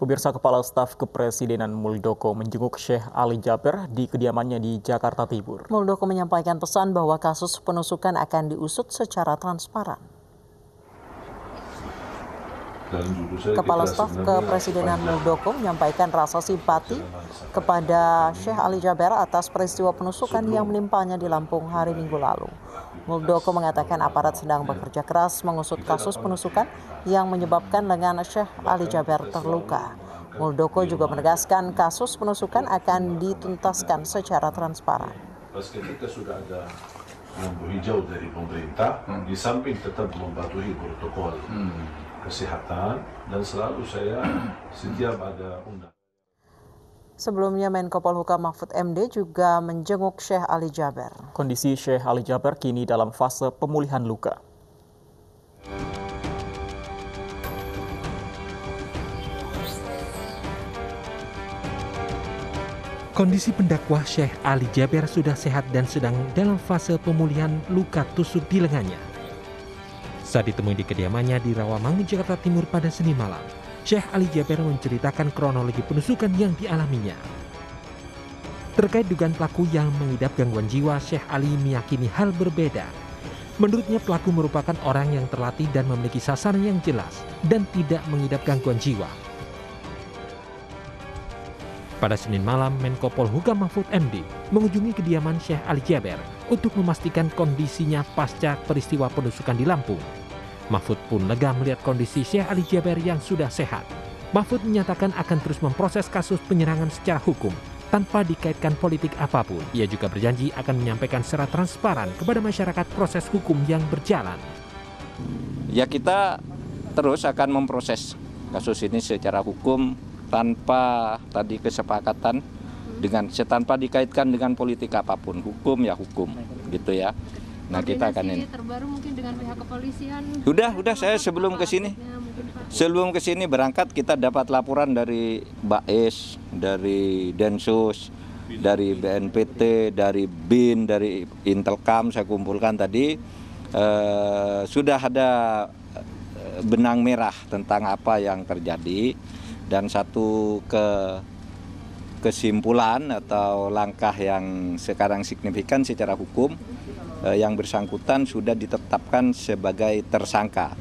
Pemirsa Kepala Staf Kepresidenan Muldoko menjenguk Syekh Ali Jaber di kediamannya di Jakarta Timur. Muldoko menyampaikan pesan bahwa kasus penusukan akan diusut secara transparan. Kepala Staf Kepresidenan Muldoko menyampaikan rasa simpati kepada Syekh Ali Jaber atas peristiwa penusukan yang menimpanya di Lampung hari Minggu lalu. Muldoko mengatakan aparat sedang bekerja keras mengusut kasus penusukan yang menyebabkan lengan Syekh Ali Jaber terluka. Muldoko juga menegaskan kasus penusukan akan dituntaskan secara transparan. kita sudah ada lampu hijau dari pemerintah, hmm. di samping tetap mematuhi protokol hmm. kesehatan dan selalu saya setiap ada undang. Sebelumnya Menko Polhukam Mahfud MD juga menjenguk Syekh Ali Jaber. Kondisi Syekh Ali Jaber kini dalam fase pemulihan luka. Kondisi pendakwah Syekh Ali Jaber sudah sehat dan sedang dalam fase pemulihan luka tusuk di lengannya. Saat ditemui di kediamannya di Rawamangun, Jakarta Timur pada Senin malam, Syekh Ali Jaber menceritakan kronologi penusukan yang dialaminya. Terkait dugaan pelaku yang mengidap gangguan jiwa, Syekh Ali meyakini hal berbeda. Menurutnya pelaku merupakan orang yang terlatih dan memiliki sasaran yang jelas dan tidak mengidap gangguan jiwa. Pada Senin malam, Menko Polhukam Mahfud MD mengunjungi kediaman Syekh Ali Jaber untuk memastikan kondisinya pasca peristiwa penusukan di Lampung. Mahfud pun lega melihat kondisi Syekh Ali Jaber yang sudah sehat. Mahfud menyatakan akan terus memproses kasus penyerangan secara hukum tanpa dikaitkan politik apapun. Ia juga berjanji akan menyampaikan secara transparan kepada masyarakat proses hukum yang berjalan. Ya kita terus akan memproses kasus ini secara hukum tanpa tadi kesepakatan dengan tanpa dikaitkan dengan politik apapun. Hukum ya hukum gitu ya. Nah kita akan ini. Terbaru mungkin dengan pihak kepolisian. Sudah, sudah saya sebelum ke sini. Sebelum ke sini berangkat kita dapat laporan dari Baes, dari Densus, dari BNPT, dari BIN, dari Intelkam saya kumpulkan tadi eh, sudah ada eh, benang merah tentang apa yang terjadi dan satu ke kesimpulan atau langkah yang sekarang signifikan secara hukum Eh, yang bersangkutan sudah ditetapkan sebagai tersangka.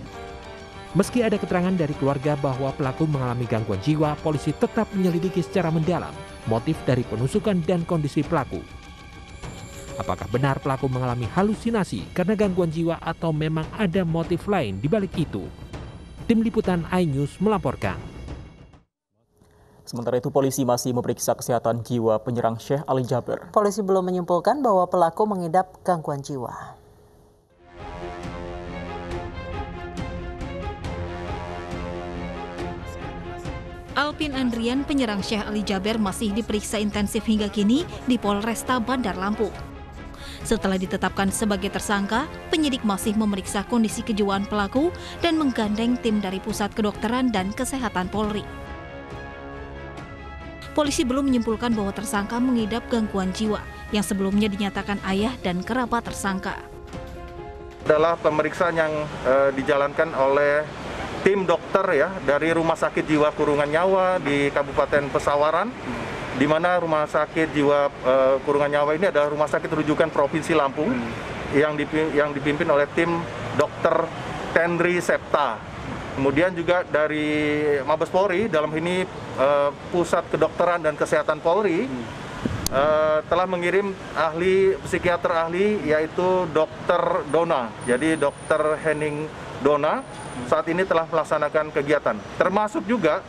Meski ada keterangan dari keluarga bahwa pelaku mengalami gangguan jiwa, polisi tetap menyelidiki secara mendalam motif dari penusukan dan kondisi pelaku. Apakah benar pelaku mengalami halusinasi karena gangguan jiwa atau memang ada motif lain di balik itu? Tim Liputan iNews melaporkan. Sementara itu polisi masih memeriksa kesehatan jiwa penyerang Syekh Ali Jaber. Polisi belum menyimpulkan bahwa pelaku mengidap gangguan jiwa. Alpin Andrian penyerang Syekh Ali Jaber masih diperiksa intensif hingga kini di Polresta Bandar Lampung. Setelah ditetapkan sebagai tersangka, penyidik masih memeriksa kondisi kejiwaan pelaku dan menggandeng tim dari Pusat Kedokteran dan Kesehatan Polri polisi belum menyimpulkan bahwa tersangka mengidap gangguan jiwa yang sebelumnya dinyatakan ayah dan kerabat tersangka. Adalah pemeriksaan yang e, dijalankan oleh tim dokter ya dari Rumah Sakit Jiwa Kurungan Nyawa di Kabupaten Pesawaran di mana Rumah Sakit Jiwa e, Kurungan Nyawa ini adalah rumah sakit rujukan Provinsi Lampung hmm. yang dipimpin, yang dipimpin oleh tim dokter Tendri Septa Kemudian juga dari Mabes Polri dalam ini uh, Pusat Kedokteran dan Kesehatan Polri uh, telah mengirim ahli psikiater ahli yaitu Dr. Dona. Jadi Dr. Henning Dona saat ini telah melaksanakan kegiatan. Termasuk juga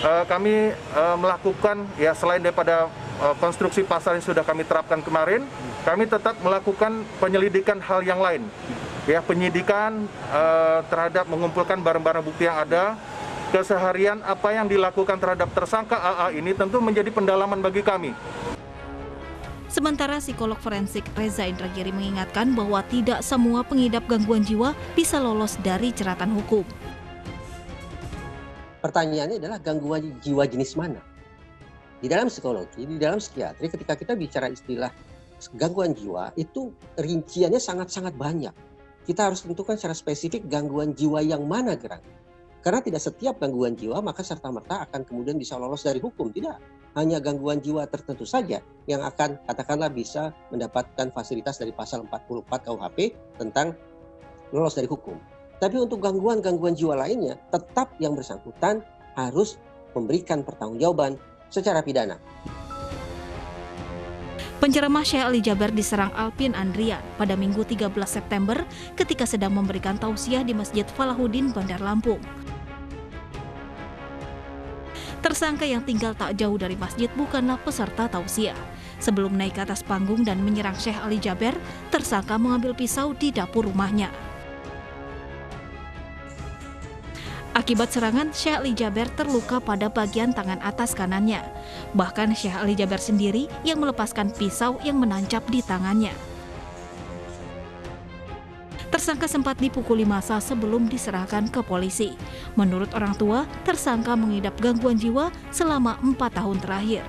uh, kami uh, melakukan ya selain daripada uh, konstruksi pasar yang sudah kami terapkan kemarin, kami tetap melakukan penyelidikan hal yang lain Ya penyidikan eh, terhadap mengumpulkan barang-barang bukti yang ada keseharian apa yang dilakukan terhadap tersangka AA ini tentu menjadi pendalaman bagi kami. Sementara psikolog forensik Reza Indragiri mengingatkan bahwa tidak semua pengidap gangguan jiwa bisa lolos dari ceratan hukum. Pertanyaannya adalah gangguan jiwa jenis mana? Di dalam psikologi, di dalam psikiatri, ketika kita bicara istilah gangguan jiwa, itu rinciannya sangat-sangat banyak kita harus tentukan secara spesifik gangguan jiwa yang mana gerang. Karena tidak setiap gangguan jiwa maka serta-merta akan kemudian bisa lolos dari hukum. Tidak. Hanya gangguan jiwa tertentu saja yang akan katakanlah bisa mendapatkan fasilitas dari pasal 44 KUHP tentang lolos dari hukum. Tapi untuk gangguan-gangguan jiwa lainnya tetap yang bersangkutan harus memberikan pertanggungjawaban secara pidana. Penceramah Syekh Ali Jaber diserang Alpin Andrian pada Minggu 13 September ketika sedang memberikan tausiah di Masjid Falahuddin Bandar Lampung. Tersangka yang tinggal tak jauh dari masjid bukanlah peserta tausiah. Sebelum naik ke atas panggung dan menyerang Syekh Ali Jaber, tersangka mengambil pisau di dapur rumahnya. Akibat serangan, Syekh Ali Jaber terluka pada bagian tangan atas kanannya. Bahkan Syekh Ali Jaber sendiri yang melepaskan pisau yang menancap di tangannya. Tersangka sempat dipukuli masa sebelum diserahkan ke polisi. Menurut orang tua, tersangka mengidap gangguan jiwa selama empat tahun terakhir.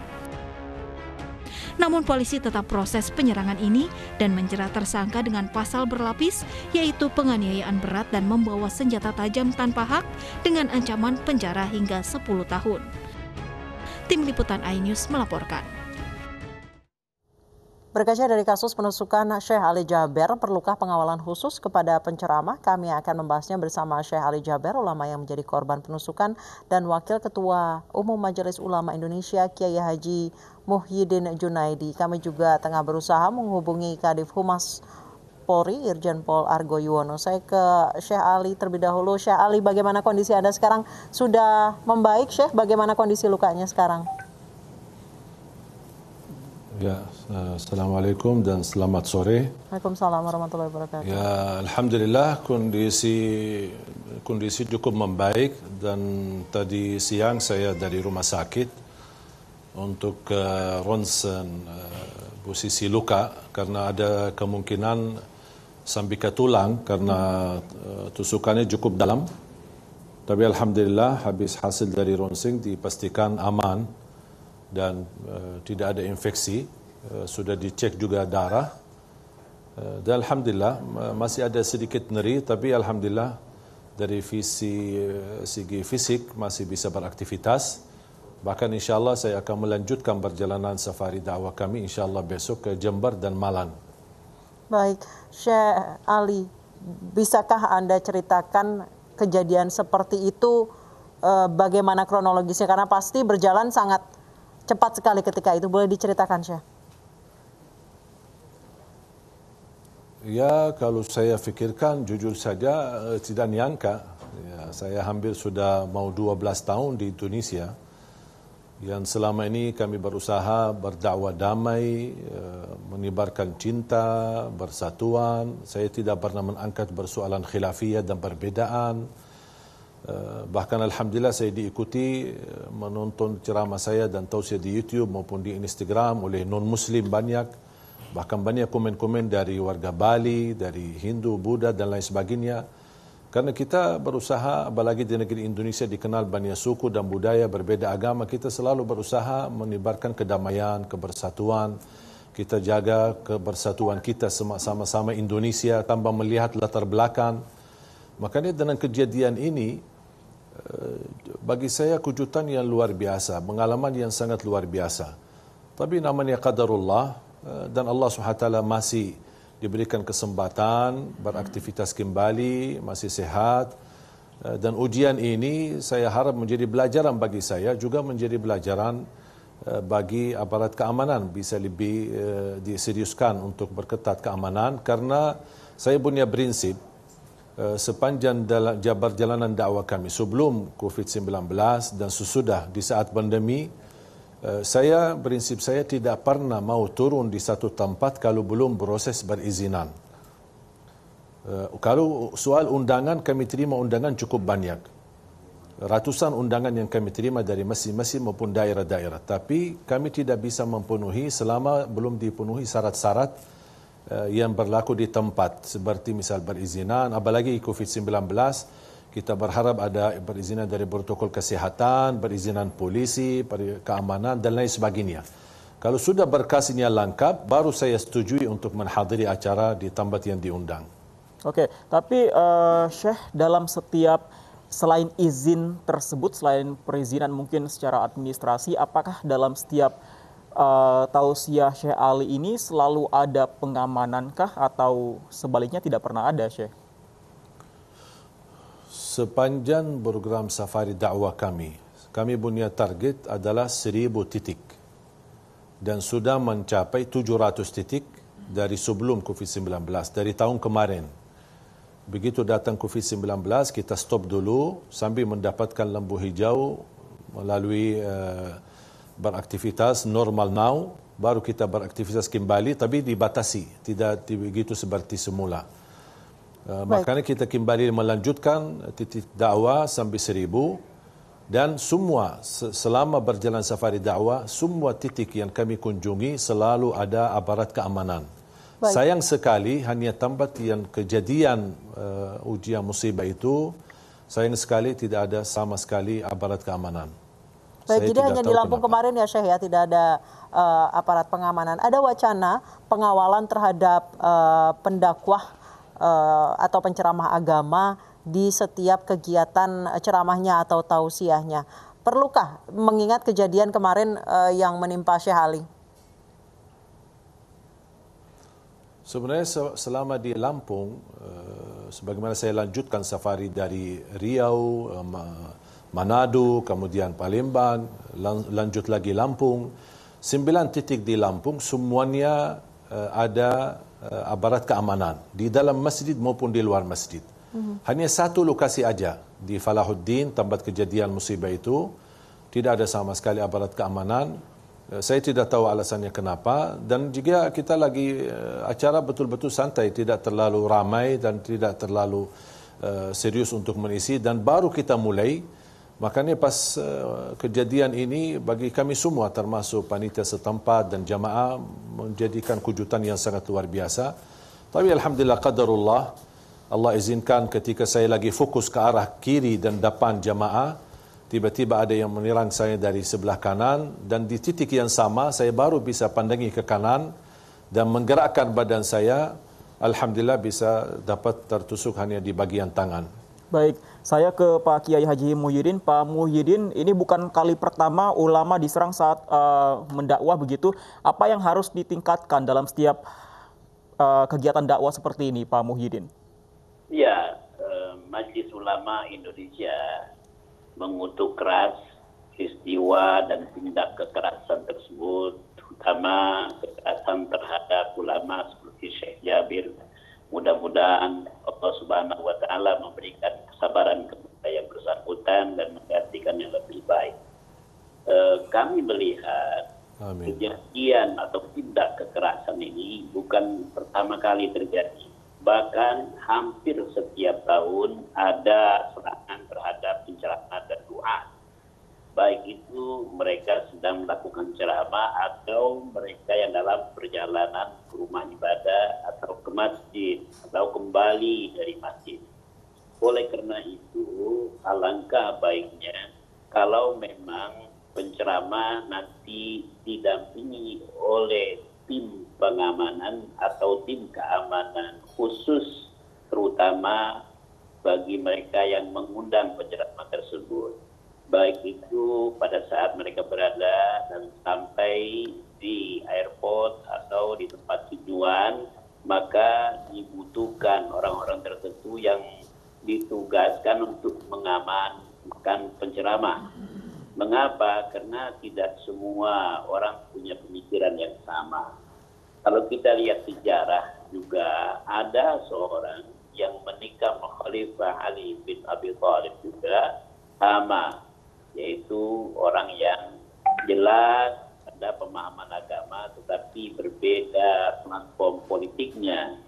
Namun polisi tetap proses penyerangan ini dan menjerat tersangka dengan pasal berlapis yaitu penganiayaan berat dan membawa senjata tajam tanpa hak dengan ancaman penjara hingga 10 tahun. Tim Liputan iNews melaporkan. Berkaca dari kasus penusukan Syekh Ali Jaber, perlukah pengawalan khusus kepada penceramah? Kami akan membahasnya bersama Syekh Ali Jaber, ulama yang menjadi korban penusukan, dan Wakil Ketua Umum Majelis Ulama Indonesia, Kiai Haji Muhyiddin Junaidi. Kami juga tengah berusaha menghubungi Kadif Humas Polri, Irjen Pol Argo Yuwono. Saya ke Syekh Ali terlebih dahulu. Syekh Ali, bagaimana kondisi Anda sekarang? Sudah membaik, Syekh? Bagaimana kondisi lukanya sekarang? Ya, eh, Assalamualaikum dan selamat sore. Waalaikumsalam warahmatullahi wabarakatuh. Ya, Alhamdulillah kondisi kondisi cukup membaik dan tadi siang saya dari rumah sakit untuk uh, ronsen uh, posisi luka karena ada kemungkinan sambikat tulang karena uh, tusukannya cukup dalam. Tapi Alhamdulillah habis hasil dari ronsing dipastikan aman dan uh, tidak ada infeksi. Uh, sudah dicek juga darah. Uh, dan alhamdulillah uh, masih ada sedikit nyeri tapi alhamdulillah dari visi uh, segi fisik masih bisa beraktivitas. Bahkan insyaallah saya akan melanjutkan perjalanan safari dakwah kami insyaallah besok ke Jember dan Malang. Baik, Syekh Ali, bisakah Anda ceritakan kejadian seperti itu bagaimana kronologisnya karena pasti berjalan sangat Cepat sekali ketika itu. Boleh diceritakan, Syekh? Ya, kalau saya pikirkan jujur saja eh, tidak nyangka. Ya, saya hampir sudah mau 12 tahun di Tunisia. Yang selama ini kami berusaha berdakwah damai, eh, menyebarkan cinta, bersatuan. Saya tidak pernah mengangkat persoalan khilafiyah dan perbedaan Eh, bahkan alhamdulillah saya diikuti eh, menonton ceramah saya dan tausiah di YouTube maupun di Instagram oleh non muslim banyak bahkan banyak komen-komen dari warga Bali dari Hindu Buddha dan lain sebagainya Karena kita berusaha apalagi di negeri Indonesia dikenal banyak suku dan budaya berbeda agama kita selalu berusaha menyebarkan kedamaian kebersatuan kita jaga kebersatuan kita sama-sama Indonesia tanpa melihat latar belakang Makanya dengan kejadian ini, bagi saya kejutan yang luar biasa, pengalaman yang sangat luar biasa. Tapi namanya qadarullah eh, dan Allah SWT masih diberikan kesempatan beraktivitas kembali, masih sehat. Eh, dan ujian ini saya harap menjadi pelajaran bagi saya juga menjadi pelajaran eh, bagi aparat keamanan bisa lebih diseriuskan untuk berketat keamanan karena saya punya prinsip Eh, sepanjang dalam jabar jalanan dakwah kami sebelum COVID-19 dan sesudah di saat pandemi eh, saya prinsip saya tidak pernah mau turun di satu tempat kalau belum proses berizinan. Eh, kalau soal undangan kami terima undangan cukup banyak. Ratusan undangan yang kami terima dari masing-masing maupun daerah-daerah tapi kami tidak bisa memenuhi selama belum dipenuhi syarat-syarat Eh, yang berlaku di tempat seperti misal berizinan, apalagi COVID-19 kita berharap ada berizinan dari protokol kesehatan, berizinan polisi, keamanan dan lain sebagainya. Kalau sudah berkasnya lengkap baru saya setujui untuk menghadiri acara di tempat yang diundang. Oke, tapi uh, Syekh dalam setiap selain izin tersebut, selain perizinan mungkin secara administrasi, apakah dalam setiap uh, tausiah Syekh Ali ini selalu ada pengamanankah atau sebaliknya tidak pernah ada Syekh? Sepanjang program safari dakwah kami, kami punya target adalah 1000 titik dan sudah mencapai 700 titik dari sebelum COVID-19 dari tahun kemarin. Begitu datang COVID-19 kita stop dulu sambil mendapatkan lembu hijau melalui uh, beraktivitas normal now, baru kita beraktivitas kembali, tapi dibatasi, tidak begitu seperti semula. Eh, makanya kita kembali melanjutkan titik dakwah sampai seribu dan semua selama berjalan safari dakwah semua titik yang kami kunjungi selalu ada aparat keamanan. Baik. Sayang sekali hanya tempat yang kejadian uh, ujian musibah itu sayang sekali tidak ada sama sekali aparat keamanan. Baik, jadi hanya di Lampung kenapa. kemarin ya Syekh ya tidak ada uh, aparat pengamanan. Ada wacana pengawalan terhadap uh, pendakwah uh, atau penceramah agama di setiap kegiatan ceramahnya atau tausiahnya. Perlukah mengingat kejadian kemarin uh, yang menimpa Syekh Ali? Sebenarnya selama di Lampung, uh, sebagaimana saya lanjutkan safari dari Riau, um, Manado, kemudian Palembang, lanjut lagi Lampung. Sembilan titik di Lampung semuanya uh, ada uh, aparat keamanan di dalam masjid maupun di luar masjid. Mm-hmm. Hanya satu lokasi aja di Falahuddin tempat kejadian musibah itu tidak ada sama sekali aparat keamanan. Eh, saya tidak tahu alasannya kenapa dan juga kita lagi acara betul-betul santai, tidak terlalu ramai dan tidak terlalu uh, serius untuk mengisi dan baru kita mulai Makanya pas eh, kejadian ini bagi kami semua termasuk panitia setempat dan jamaah menjadikan kujutan yang sangat luar biasa. Tapi Alhamdulillah Qadarullah Allah izinkan ketika saya lagi fokus ke arah kiri dan depan jamaah tiba-tiba ada yang menyerang saya dari sebelah kanan dan di titik yang sama saya baru bisa pandangi ke kanan dan menggerakkan badan saya Alhamdulillah bisa dapat tertusuk hanya di bagian tangan. Baik. Saya ke Pak Kiai Haji Muhyiddin. Pak Muhyiddin, ini bukan kali pertama ulama diserang saat uh, mendakwah begitu. Apa yang harus ditingkatkan dalam setiap uh, kegiatan dakwah seperti ini, Pak Muhyiddin? Ya, uh, eh, Majelis Ulama Indonesia mengutuk keras peristiwa dan tindak kekerasan tersebut, terutama kekerasan terhadap ulama seperti Syekh Jabir mudah-mudahan Allah Subhanahu wa taala memberikan kesabaran kepada yang bersangkutan dan menggantikan yang lebih baik. E, kami melihat Amin. kejadian atau tindak kekerasan ini bukan pertama kali terjadi. Bahkan hampir setiap tahun ada serangan terhadap pencerahan dan doa baik itu mereka sedang melakukan ceramah atau mereka yang dalam perjalanan ke rumah ibadah atau ke masjid atau kembali dari masjid. Oleh karena itu, alangkah baiknya kalau memang penceramah nanti didampingi oleh tim pengamanan atau tim keamanan khusus terutama bagi mereka yang mengundang penceramah tersebut baik itu pada saat mereka berada dan sampai di airport atau di tempat tujuan, maka dibutuhkan orang-orang tertentu yang ditugaskan untuk mengamankan penceramah. Mengapa? Karena tidak semua orang punya pemikiran yang sama. Kalau kita lihat sejarah juga ada seorang yang menikah Khalifah Ali bin Abi Thalib juga sama yaitu orang yang jelas ada pemahaman agama tetapi berbeda platform politiknya.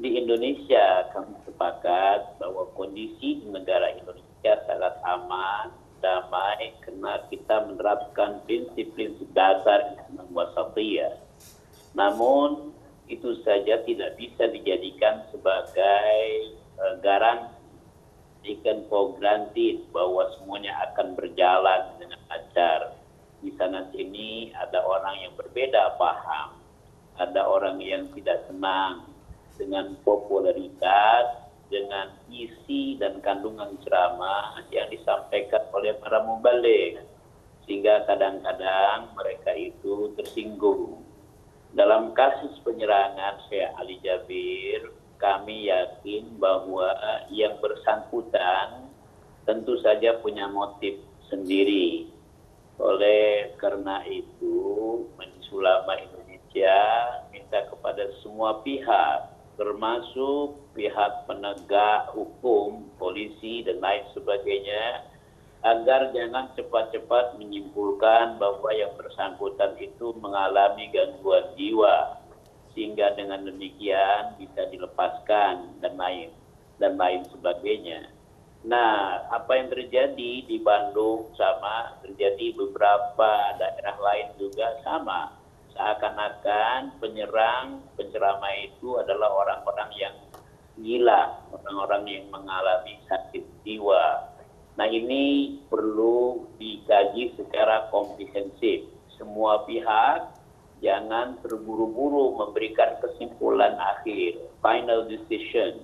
Di Indonesia kami sepakat bahwa kondisi negara Indonesia sangat aman, damai karena kita menerapkan prinsip-prinsip dasar yang wasatiyah. Namun itu saja tidak bisa dijadikan sebagai uh, garansi, taken for bahwa semuanya ada orang yang tidak senang dengan popularitas, dengan isi dan kandungan ceramah yang disampaikan oleh para mubalik. Sehingga kadang-kadang mereka itu tersinggung. Dalam kasus penyerangan Syekh Ali Jabir, kami yakin bahwa yang bersangkutan tentu saja punya motif sendiri. Oleh karena itu, Majelis itu Indonesia minta kepada semua pihak termasuk pihak penegak hukum, polisi dan lain sebagainya agar jangan cepat-cepat menyimpulkan bahwa yang bersangkutan itu mengalami gangguan jiwa sehingga dengan demikian bisa dilepaskan dan lain dan lain sebagainya. Nah, apa yang terjadi di Bandung sama terjadi beberapa daerah lain juga sama seakan akan penyerang pencerama itu adalah orang orang yang gila orang orang yang mengalami sakit jiwa nah ini perlu dikaji secara komprehensif semua pihak jangan terburu-buru memberikan kesimpulan akhir, final decision.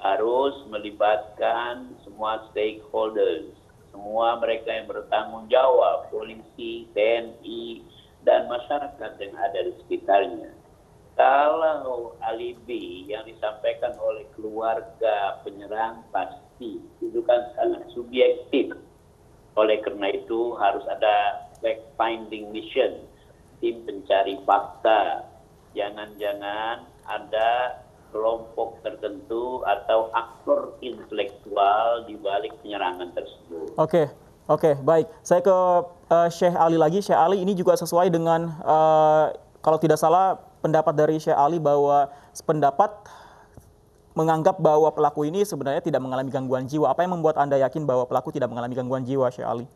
Harus melibatkan semua stakeholders, semua mereka yang bertanggung jawab, polisi, TNI, dan masyarakat yang ada di sekitarnya. Kalau alibi yang disampaikan oleh keluarga penyerang pasti itu kan sangat subjektif. Oleh karena itu harus ada fact finding mission, tim pencari fakta. Jangan-jangan ada kelompok tertentu atau aktor intelektual di balik penyerangan tersebut. Oke. Okay. Oke, okay, baik. Saya ke uh, eh, Syekh Ali lagi. Syekh Ali ini juga sesuai dengan uh, kalau tidak salah pendapat dari Syekh Ali bahwa pendapat menganggap bahwa pelaku ini sebenarnya tidak mengalami gangguan jiwa. Apa yang membuat Anda yakin bahwa pelaku tidak mengalami gangguan jiwa, Syekh Ali?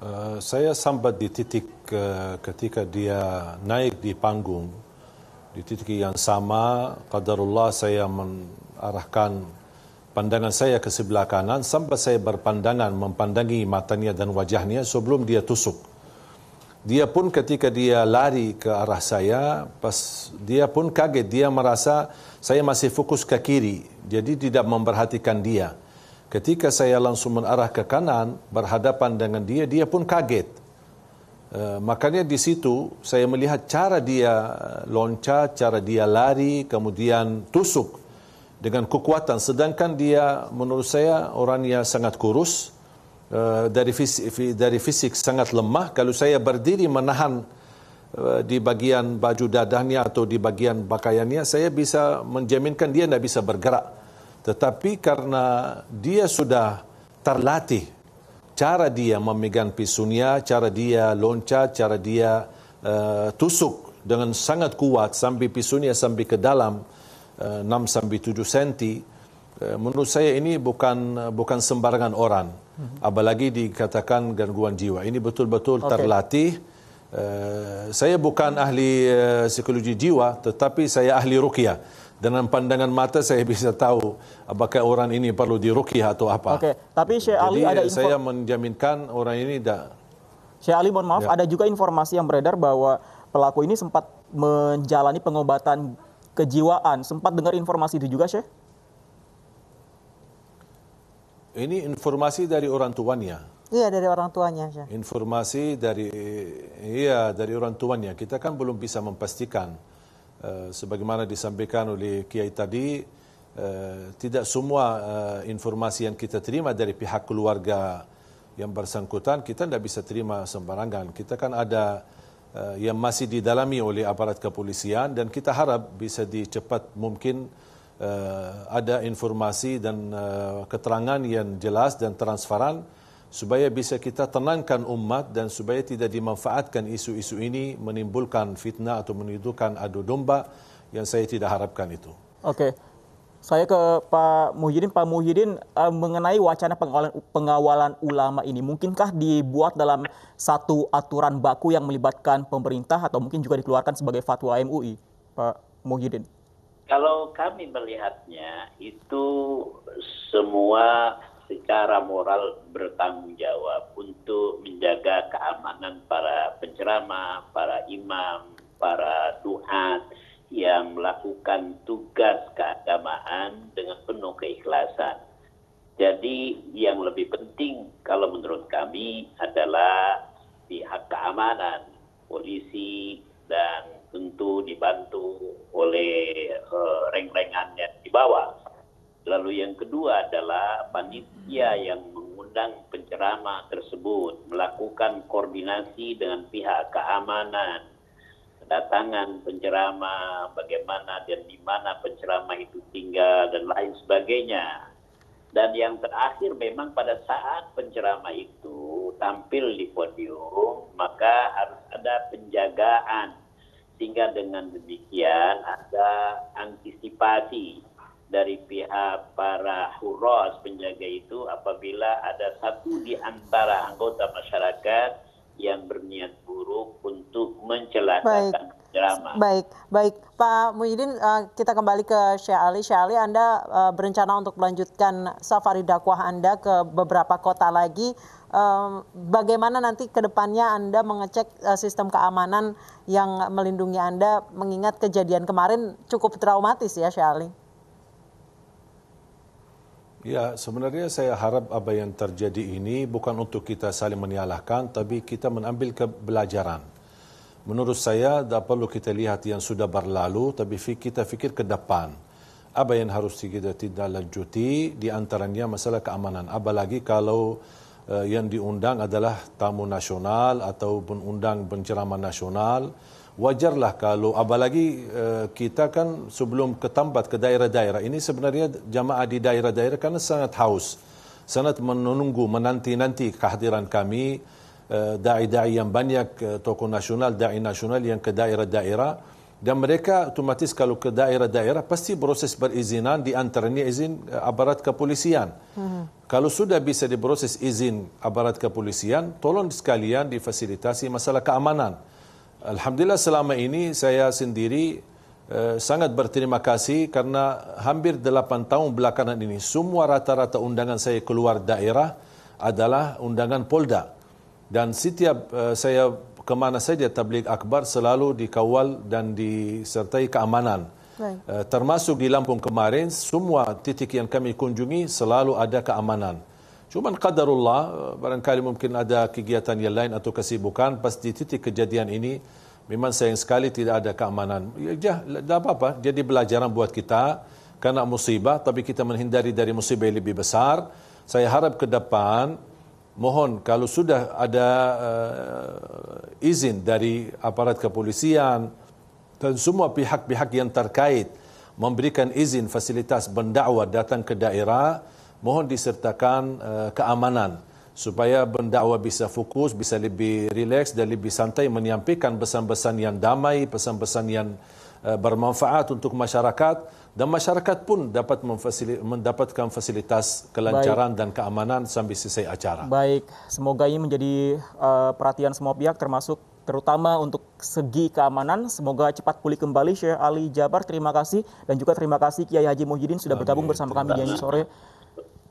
Uh, saya sampai di titik uh, ketika dia naik di panggung, di titik yang sama, kadarullah saya mengarahkan pandangan saya ke sebelah kanan sampai saya berpandangan mempandangi matanya dan wajahnya sebelum dia tusuk. Dia pun ketika dia lari ke arah saya, pas dia pun kaget, dia merasa saya masih fokus ke kiri, jadi tidak memperhatikan dia. Ketika saya langsung menarah ke kanan, berhadapan dengan dia, dia pun kaget. Uh, makanya di situ saya melihat cara dia loncat, cara dia lari, kemudian tusuk. dengan kekuatan sedangkan dia menurut saya orang yang sangat kurus eh, dari fisik, dari fisik sangat lemah kalau saya berdiri menahan eh, di bagian baju dadahnya atau di bagian pakaiannya saya bisa menjaminkan dia tidak bisa bergerak tetapi karena dia sudah terlatih cara dia memegang pisunya cara dia loncat cara dia uh, tusuk dengan sangat kuat sampai pisunya sampai ke dalam 6 sampai 7 senti eh, menurut saya ini bukan eh, bukan sembarangan orang mhm. apalagi dikatakan gangguan jiwa ini betul-betul terlatih okay. Eh, saya bukan ahli psikologi jiwa tetapi saya ahli ruqyah dengan pandangan mata saya bisa tahu apakah orang ini perlu diruqyah atau apa. Oke, okay. tapi Syekh Ali ada saya menjaminkan orang ini tidak Syekh Ali mohon maaf ya. ada juga informasi yang beredar bahwa pelaku ini sempat menjalani pengobatan kejiwaan. Sempat dengar informasi itu juga, Syekh? Ini informasi dari orang tuanya. Iya, dari orang tuanya, Syekh. Informasi dari iya, dari orang tuanya. Kita kan belum bisa memastikan uh, sebagaimana disampaikan oleh Kiai tadi uh, tidak semua uh, informasi yang kita terima dari pihak keluarga yang bersangkutan kita tidak bisa terima sembarangan. Kita kan ada Eh, yang masih didalami oleh aparat kepolisian dan kita harap bisa dicepat mungkin uh, ada informasi dan uh, keterangan yang jelas dan transparan supaya bisa kita tenangkan umat dan supaya tidak dimanfaatkan isu-isu ini menimbulkan fitnah atau menimbulkan adu domba yang saya tidak harapkan itu. Oke. Okay saya ke Pak Muhyiddin. Pak Muhyiddin, eh, mengenai wacana pengawalan, pengawalan ulama ini, mungkinkah dibuat dalam satu aturan baku yang melibatkan pemerintah atau mungkin juga dikeluarkan sebagai fatwa MUI, Pak Muhyiddin? Kalau kami melihatnya, itu semua secara moral bertanggung jawab untuk menjaga keamanan para penceramah, para imam, para duat, melakukan tugas keagamaan dengan penuh keikhlasan. Jadi yang lebih penting kalau menurut kami adalah pihak keamanan, polisi dan tentu dibantu oleh uh, reng-rengannya di bawah. Lalu yang kedua adalah panitia yang mengundang penceramah tersebut melakukan koordinasi dengan pihak keamanan kedatangan pencerama bagaimana dan di mana pencerama itu tinggal dan lain sebagainya. Dan yang terakhir memang pada saat pencerama itu tampil di podium, maka harus ada penjagaan. Sehingga dengan demikian ada antisipasi dari pihak para huros penjaga itu apabila ada satu di antara anggota masyarakat yang berniat buruk untuk mencelakakan Drama. Baik, baik Pak Muhyiddin, eh, kita kembali ke Syekh Ali. Syekh Ali, Anda eh, berencana untuk melanjutkan safari dakwah Anda ke beberapa kota lagi. Eh, bagaimana nanti ke depannya Anda mengecek sistem keamanan yang melindungi Anda mengingat kejadian kemarin cukup traumatis ya Syekh Ali? Ya, sebenarnya saya harap apa yang terjadi ini bukan untuk kita saling menyalahkan tapi kita mengambil kebelajaran. Menurut saya tak perlu kita lihat yang sudah berlalu tapi kita fikir ke depan. Apa yang harus kita tidak lanjuti di antaranya masalah keamanan. Apalagi kalau eh, yang diundang adalah tamu nasional atau undang penceramah nasional. wajarlah kalau apalagi eh, kita kan sebelum ketambat ke daerah-daerah ini sebenarnya jamaah di daerah-daerah karena sangat haus sangat menunggu menanti-nanti kehadiran kami eh, dai-dai yang banyak eh, tokoh nasional dai nasional yang ke daerah-daerah dan mereka otomatis kalau ke daerah-daerah pasti proses perizinan di antaranya izin aparat kepolisian. Hmm. Kalau sudah bisa diproses izin aparat kepolisian, tolong sekalian difasilitasi masalah keamanan. Alhamdulillah selama ini saya sendiri eh, sangat berterima kasih karena hampir 8 tahun belakangan ini semua rata-rata undangan saya keluar daerah adalah undangan Polda. Dan setiap eh, saya ke mana saja tabligh akbar selalu dikawal dan disertai keamanan. Eh, termasuk di Lampung kemarin semua titik yang kami kunjungi selalu ada keamanan. Cuman qadarullah eh, barangkali mungkin ada kegiatan yang lain atau kesibukan pas di titik kejadian ini memang sayang sekali tidak ada keamanan. Ya tidak apa-apa jadi belajaran buat kita karena musibah tapi kita menghindari dari musibah yang lebih besar. Saya harap ke depan mohon kalau sudah ada uh, izin dari aparat kepolisian dan semua pihak-pihak yang terkait memberikan izin fasilitas berdakwah datang ke daerah mohon disertakan uh, keamanan supaya pendakwa bisa fokus, bisa lebih rileks dan lebih santai menyampaikan pesan-pesan yang damai, pesan-pesan yang uh, bermanfaat untuk masyarakat dan masyarakat pun dapat mendapatkan fasilitas kelancaran Baik. dan keamanan sambil selesai acara. Baik, semoga ini menjadi uh, perhatian semua pihak termasuk terutama untuk segi keamanan. Semoga cepat pulih kembali Syekh Ali Jabar. Terima kasih dan juga terima kasih Kiai Haji Muhyiddin sudah bergabung bersama kami di sore.